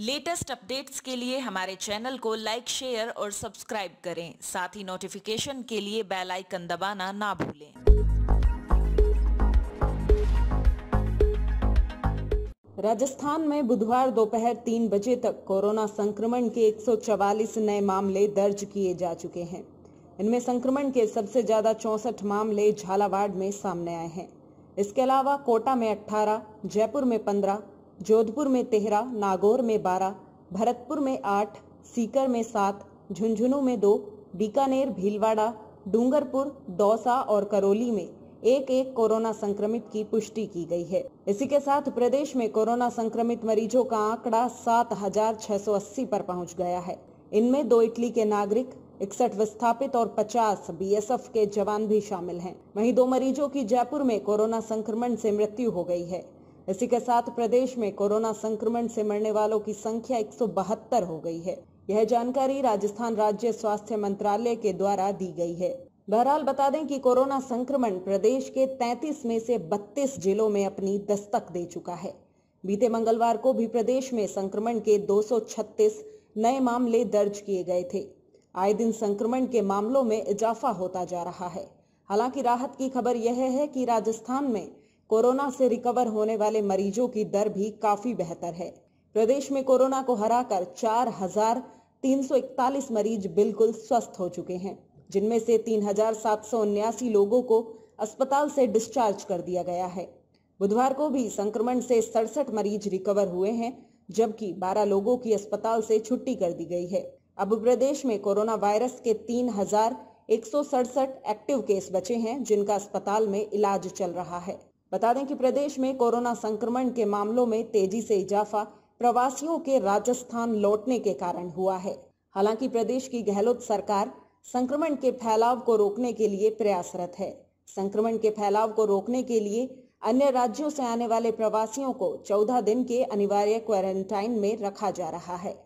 Latest updates के लिए हमारे चैनल को लाइक शेयर और सब्सक्राइब करें साथ ही नोटिफिकेशन के लिए बेल आइकन दबाना ना भूलें राजस्थान में बुधवार दोपहर तीन बजे तक कोरोना संक्रमण के 144 नए मामले दर्ज किए जा चुके हैं इनमें संक्रमण के सबसे ज्यादा चौसठ मामले झालावाड़ में सामने आए हैं इसके अलावा कोटा में 18, जयपुर में 15, जोधपुर में तेरह नागौर में बारह भरतपुर में आठ सीकर में सात झुंझुनू में दो बीकानेर भीलवाड़ा डूंगरपुर दौसा और करौली में एक एक कोरोना संक्रमित की पुष्टि की गई है इसी के साथ प्रदेश में कोरोना संक्रमित मरीजों का आंकड़ा सात हजार छह सौ अस्सी पर पहुंच गया है इनमें दो इटली के नागरिक इकसठ विस्थापित और पचास बीएसएफ के जवान भी शामिल हैं। वहीं दो मरीजों की जयपुर में कोरोना संक्रमण से मृत्यु हो गई है इसी के साथ प्रदेश में कोरोना संक्रमण से मरने वालों की संख्या एक हो गई है यह जानकारी राजस्थान राज्य स्वास्थ्य मंत्रालय के द्वारा दी गई है बहरहाल बता दें कि कोरोना संक्रमण प्रदेश के 33 में से 32 जिलों में अपनी दस्तक दे चुका है बीते मंगलवार को भी प्रदेश में संक्रमण के 236 नए मामले दर्ज किए गए थे आए दिन संक्रमण के मामलों में इजाफा होता जा रहा है हालांकि राहत की खबर यह है कि राजस्थान में कोरोना से रिकवर होने वाले मरीजों की दर भी काफी बेहतर है प्रदेश में कोरोना को हराकर चार हजार तीन सौ इकतालीस मरीज बिल्कुल स्वस्थ हो चुके हैं जिनमें से तीन हजार सात सौ उन्यासी लोगों को अस्पताल से डिस्चार्ज कर दिया गया है बुधवार को भी संक्रमण से सड़सठ मरीज रिकवर हुए हैं जबकि 12 लोगों की अस्पताल से छुट्टी कर दी गई है अब प्रदेश में कोरोना वायरस के तीन हजार एक सौ सड़सठ एक्टिव केस बचे हैं जिनका अस्पताल में इलाज चल रहा है बता दें कि प्रदेश में कोरोना संक्रमण के मामलों में तेजी से इजाफा प्रवासियों के राजस्थान लौटने के कारण हुआ है हालांकि प्रदेश की गहलोत सरकार संक्रमण के फैलाव को रोकने के लिए प्रयासरत है संक्रमण के फैलाव को रोकने के लिए अन्य राज्यों से आने वाले प्रवासियों को 14 दिन के अनिवार्य क्वारंटाइन में रखा जा रहा है